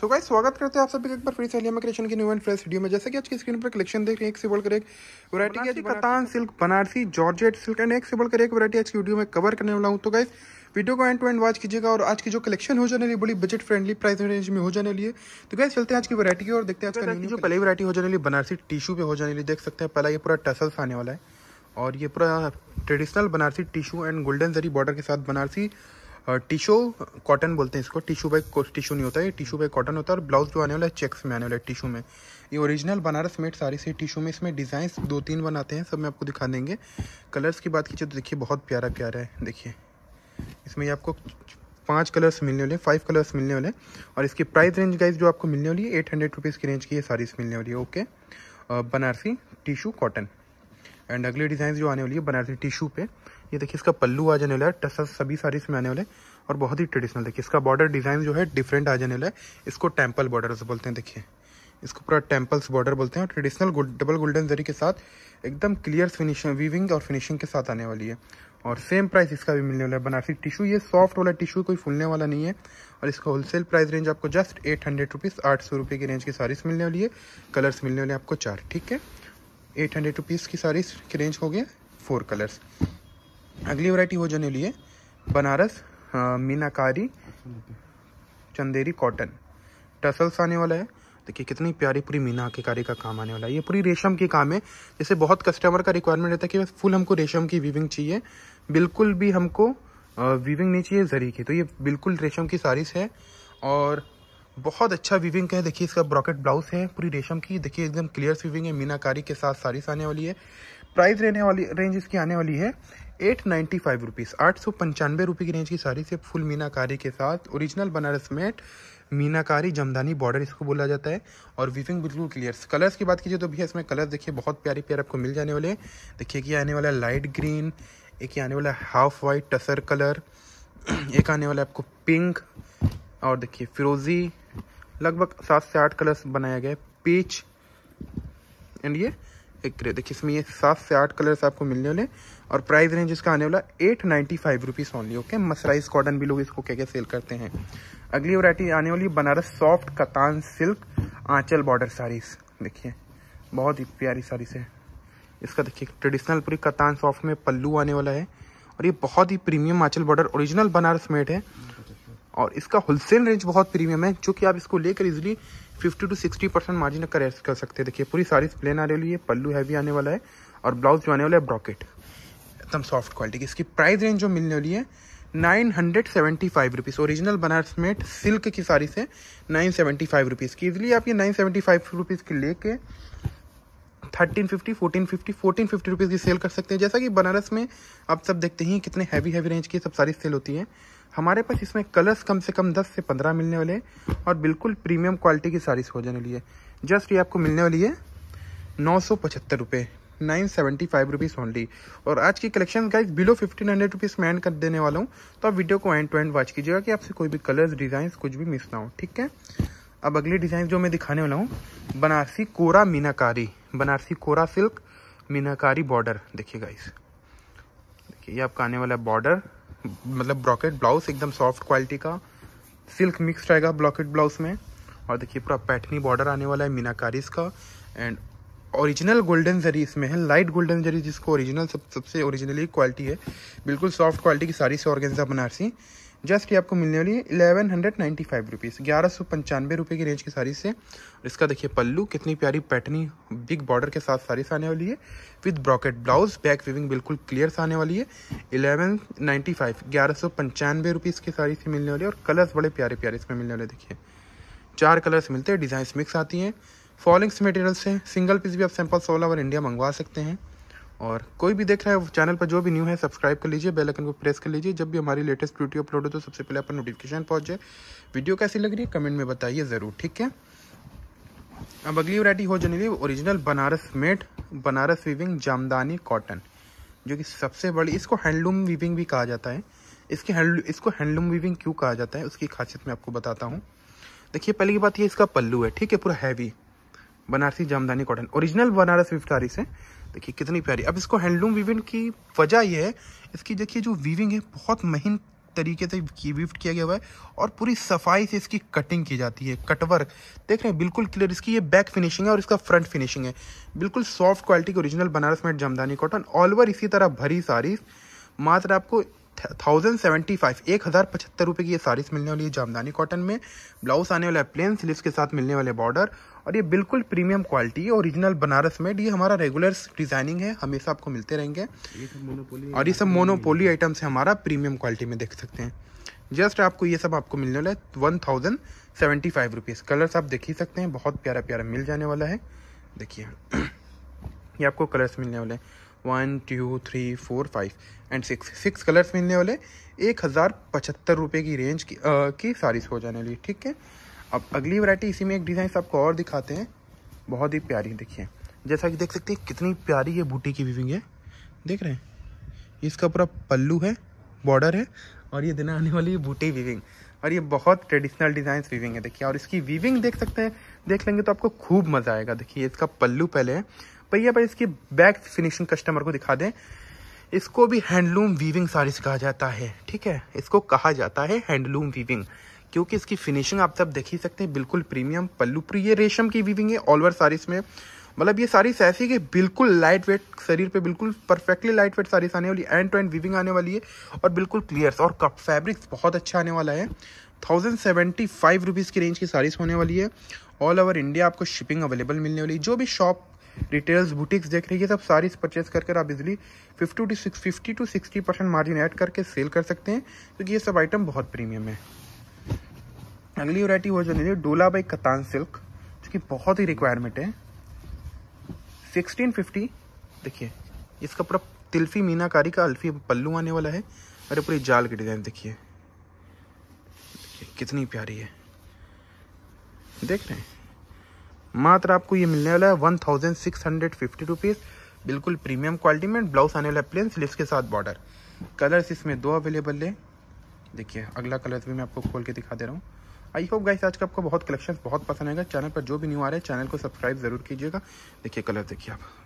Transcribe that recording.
so guys स्वागत करते हैं आप सभी एक बार फिर से हलिया क्रिएशन की न्यू एंड फ्रेश वीडियो में जैसे कि आज की स्क्रीन पर कलेक्शन देख रहे हैं एक से बढ़कर एक वैरायटी की katan silk Banarasi georgette silk and एक से बढ़कर एक वैरायटी आज की वीडियो में कवर करने वाला हूँ तो गाइस वीडियो को एंड टू एंड वॉच कीजिएगा और आज की जो कलेक्शन हो जाने वाली बड़ी बजट फ्रेंडली प्राइस रेंज में हो जाने लिए तो गाइस चलते हैं आज की वैरायटी की और देखते हैं आज का जो पहली वैरायटी हो जाने वाली बनारसी टिशू पे हो जाने वाली देख सकते हैं पहला ये पूरा टसल्स आने वाला है और ये पूरा traditional Banarasi tissue and golden zari border के साथ बनारसी टिशू कॉटन बोलते हैं इसको टिशू बाई टिशू नहीं होता है टिशू बाई कॉटन होता है और ब्लाउज जो आने वाला है चेक्स में आने वाला है टिशू में ये ओरिजिनल बनारस मेड सारी से टिशू में इसमें डिज़ाइन दो तीन बनाते हैं सब मैं आपको दिखा देंगे कलर्स की बात कीजिए तो देखिए बहुत प्यारा प्यारा है देखिए इसमें ये आपको पाँच कलर्स मिलने वाले फाइव कलर्स मिलने वाले और इसकी प्राइस रेंज गाइज जो आपको मिलने वाली है एट हंड्रेड रुपीज़ की रेंज की ये सारी मिलने वाली है okay Banarasi tissue cotton and अगले डिज़ाइन जो आने वाली है बनारसी टिशू पे ये देखिए इसका पल्लू आ जाने वाला है टसल सभी सारी में आने वाले और बहुत ही ट्रेडिशनल देखिए इसका बॉर्डर डिज़ाइन जो है डिफरेंट आ जाने वाला है इसको टेम्पल बॉर्डर बोलते हैं देखिए इसको पूरा टेम्पल्स बॉर्डर बोलते हैं और ट्रेडिशनल डबल गोल्डन जरी के साथ एकदम क्लियर फिनिशिंग वीविंग और फिनिशिंग के साथ आने वाली है और सेम प्राइस इसका भी मिलने वाला है बनारसी टिशू ये सॉफ्ट वाला टिशू कोई फूलने वाला नहीं है और इसका होलसेल प्राइस रेंज आपको जस्ट एट हंड्रेड रुपीज़ आठ सौ रुपये की रेंज की सारीस मिलने वाली है कलर्स मिलने वाले आपको चार ठीक है एट हंड्रेड रुपीज़ की सारीस की रेंज हो गया फोर कलर्स अगली वैरायटी हो जाने ली है बनारस मीनाकारी चंदेरी कॉटन टसल्स आने वाला है देखिए कितनी प्यारी पूरी मीना के कार्य का काम आने वाला है ये पूरी रेशम के काम है जैसे बहुत कस्टमर का रिक्वायरमेंट रहता है कि बस फुल हमको रेशम की वीविंग चाहिए बिल्कुल भी हमको वीविंग नहीं चाहिए जरी की तो ये बिल्कुल रेशम की सारीस है और बहुत अच्छा वीविंग है देखिए इसका ब्रॉकेट ब्लाउज है पूरी रेशम की देखिए एकदम क्लियर वीविंग है मीनाकारी के साथ सारीस आने वाली है प्राइस रहने वाली रेंज इसकी आने वाली है एट नाइन्टी फाइव रुपीज़ आठ सौ पंचानवे रुपये की रेंज की साड़ी से फुल मीनाकारी के साथ original Banaras made meenakari jamdani border इसको बोला जाता है और वीविंग बिल्कुल क्लियर कलर्स की बात कीजिए तो भैया इसमें कलर्स देखिए बहुत प्यारे प्यारे आपको मिल जाने वाले देखिए कि आने वाला लाइट ग्रीन एक आने वाला हाफ वाइट टसर कलर एक आने वाला आपको पिंक और देखिए फिरोज़ी लगभग सात से आठ कलर्स बनाया गया पीच एंड ये एक क्रेप देखिए इसमें ये सात से आठ कलर्स आपको मिलने वाले और प्राइस रेंज इसका आने वाला eight ninety five rupees only okay mercerised cotton भी लोग इसको क्या क्या सेल करते हैं अगली वरायटी आने वाली बनारस सॉफ्ट कतान सिल्क आंचल बॉर्डर साड़ीज़ देखिए बहुत ही प्यारी साड़ीस है इसका देखिए ट्रेडिशनल पूरी कतान सॉफ्ट में पल्लू आने वाला है और ये बहुत ही premium anchal border original Banaras made है और इसका होलसेल रेंज बहुत प्रीमियम है जो कि आप इसको लेकर इजिली 50 टू 60 परसेंट मार्जिन का कर सकते हैं देखिए पूरी सारी प्लेन आ रही है पल्लू हैवी आने वाला है और ब्लाउज जो आने वाला है ब्रॉकेट एकदम सॉफ्ट क्वालिटी की इसकी प्राइस रेंज जो मिलने वाली है nine hundred seventy five rupees original Banaras made silk की साड़ी से नाइन सेवेंटी फाइव रुपीज़ की इजिली आप ये नाइन सेवेंटी फाइव रुपीज़ की लेके thirteen fifty fourteen fifty fourteen fifty rupees की सेल कर सकते हैं जैसा कि बनारस में आप सब देखते ही कितने हैवी हैवी रेंज की सब सारी सेल होती है हमारे पास इसमें कलर्स कम से कम 10 से 15 मिलने वाले हैं और बिल्कुल प्रीमियम क्वालिटी की साड़ीज हो जाने वाली जस्ट ये आपको मिलने वाली है नौ सौ पचहत्तर रुपये nine seventy five rupees only और आज की collection guys below fifteen hundred rupees मैं एंड कर देने वाला हूँ तो आप वीडियो को एंड टू एंड वॉच कीजिएगा कि आपसे कोई भी कलर्स डिज़ाइन कुछ भी मिस ना हो ठीक है अब अगले डिज़ाइन जो मैं दिखाने वाला हूँ बनारसी कोरा मीनाकारी बनारसी कोरा सिल्क मीनाकारी बॉर्डर देखिए गाइस देखिए ये आपका आने वाला बॉर्डर मतलब ब्रॉकेट ब्लाउज एकदम सॉफ्ट क्वालिटी का सिल्क मिक्स रहेगा ब्रॉकेट ब्लाउज में और देखिए पूरा पैठनी बॉर्डर आने वाला है मीनाकारीज का एंड ओरिजिनल गोल्डन जरी इसमें है लाइट गोल्डन जरी जिसको ओरिजिनल सब सबसे ओरिजिनली क्वालिटी है बिल्कुल सॉफ्ट क्वालिटी की सारी से ऑर्गेंजा बनारसी जस्ट की आपको मिलने वाली है eleven hundred ninety five rupees ग्यारह सौ पंचानवे रुपये की रेंज की साड़ी से इसका देखिए पल्लू कितनी प्यारी पैटर्नी बिग बॉर्डर के साथ से आने वाली है with brocade blouse back weaving बिल्कुल क्लियर से आने वाली है इलेवन नाइन्टी फाइव ग्यारह सौ पंचानवे रुपीज़ की साड़ी से मिलने वाली है और कलर्स बड़े प्यारे प्यारे इसमें मिलने वाले देखिए चार कलर्स मिलते हैं डिज़ाइंस मिक्स आती हैं फॉलिंग्स मटेरियल से सिंगल पीस भी आप सैंपल सोलह और इंडिया मंगवा सकते हैं और कोई भी देख रहा है चैनल पर जो भी न्यू है सब्सक्राइब कर लीजिए बेल आइकन को प्रेस कर लीजिए जब भी हमारी लेटेस्ट वीडियो अपलोड हो तो सबसे पहले आपको नोटिफिकेशन पहुँच जाए वीडियो कैसी लग रही है कमेंट में बताइए ज़रूर ठीक है अब अगली वरायटी हो जाने लगी original Banaras made Banaras weaving jamdani cotton जो कि सबसे बड़ी इसको हैंडलूम वीविंग भी कहा जाता है इसके हैंड इसको हैंडलूम वीविंग क्यों कहा जाता है उसकी खासियत मैं आपको बताता हूँ देखिए पहली की बात ये इसका पल्लू है ठीक है पूरा heavy Banarasi jamdani cotton original Banaras weft से देखिए कितनी प्यारी अब इसको हैंडलूम वीविंग की वजह यह है इसकी देखिए जो वीविंग है बहुत महीन तरीके से विफ्ट किया गया हुआ है और पूरी सफाई से इसकी कटिंग की जाती है कटवर्क देख रहे हैं बिल्कुल क्लियर इसकी ये बैक फिनिशिंग है और इसका फ्रंट फिनिशिंग है बिल्कुल सॉफ्ट क्वालिटी की original Banaras made jamdani cotton all over इसी तरह भरी सारी मात्र आपको थाउजेंड सेवेंटी फाइव एक हज़ार पचहत्तर रुपये की ये साड़ीस मिलने वाली है जामदानी कॉटन में ब्लाउज आने वाला है प्लेन स्लीव के साथ मिलने वाले बॉर्डर और ये बिल्कुल प्रीमियम क्वालिटी है ओरिजिनल बनारस मेड ये हमारा रेगुलर डिजाइनिंग है हमेशा आपको मिलते रहेंगे और ये सब मोनोपोली आइटम्स है हमारा प्रीमियम क्वालिटी में देख सकते हैं जस्ट आपको ये सब आपको मिलने वाला है one thousand seventy five rupees colours आप देख ही सकते हैं बहुत प्यारा प्यारा मिल जाने वाला है देखिए ये आपको कलर्स मिलने वाले हैं one two three four five and six six colours मिलने वाले एक हज़ार पचहत्तर रुपये की रेंज की आ, की सारी हो जाने वाली ठीक है अब अगली वैरायटी इसी में एक डिज़ाइन आपको और दिखाते हैं बहुत ही प्यारी देखिए जैसा कि देख सकते हैं कितनी प्यारी ये बूटी की वीविंग है देख रहे हैं इसका पूरा पल्लू है बॉर्डर है और ये देना आने वाली बूटी वीविंग और ये बहुत ट्रेडिशनल डिज़ाइन वीविंग है देखिए और इसकी वीविंग देख सकते हैं देख लेंगे तो आपको खूब मज़ा आएगा देखिए इसका पल्लू पहले है भैया भाई इसकी बैक फिनिशिंग कस्टमर को दिखा दें इसको भी हैंडलूम वीविंग से कहा जाता है ठीक है इसको कहा जाता है हैंडलूम वीविंग क्योंकि इसकी फिनिशिंग आप सब देख ही सकते हैं बिल्कुल प्रीमियम पल्लू प्री ये रेशम की वीविंग है ऑल ओवर में मतलब ये साड़ीज ऐसी कि बिल्कुल लाइट वेट शरीर पे बिल्कुल परफेक्टली लाइट वेट साड़ीज आने वाली एंड टू एंड वीविंग आने वाली है और बिल्कुल क्लियर और कप फैब्रिक्स बहुत अच्छा आने वाला है थाउजेंड सेवेंटी फाइव रुपीज़ की रेंज की साड़ीस होने वाली है ऑल ओवर इंडिया आपको शिपिंग अवेलेबल मिलने वाली जो भी शॉप रिटेल्स बुटीक्स देख रही है सब सारी परचेज कर कर आप easily fifty to six fifty to sixty percent margin add करके सेल कर सकते हैं क्योंकि तो ये सब आइटम बहुत प्रीमियम है अगली वरायटी वो जो लीजिए डोला बाई कतान सिल्क जो कि बहुत ही रिक्वायरमेंट है सिक्सटीन देखिए इसका पूरा तिल्फी मीनाकारी का अल्फी पल्लू आने वाला है और ये पूरी जाल की डिज़ाइन देखिए कितनी प्यारी है देख रहे हैं मात्र आपको ये मिलने वाला है one thousand six hundred fifty rupees बिल्कुल प्रीमियम क्वालिटी में ब्लाउज आने वाला है प्लेन स्लीव के साथ बॉर्डर कलर्स इसमें दो अवेलेबल है देखिए अगला कलर भी मैं आपको खोल के दिखा दे रहा हूँ आई होप गाइस आज का आपको बहुत कलेक्शन बहुत पसंद आएगा चैनल पर जो भी न्यू आ रहा है चैनल को सब्सक्राइब जरूर कीजिएगा देखिए कलर देखिए आप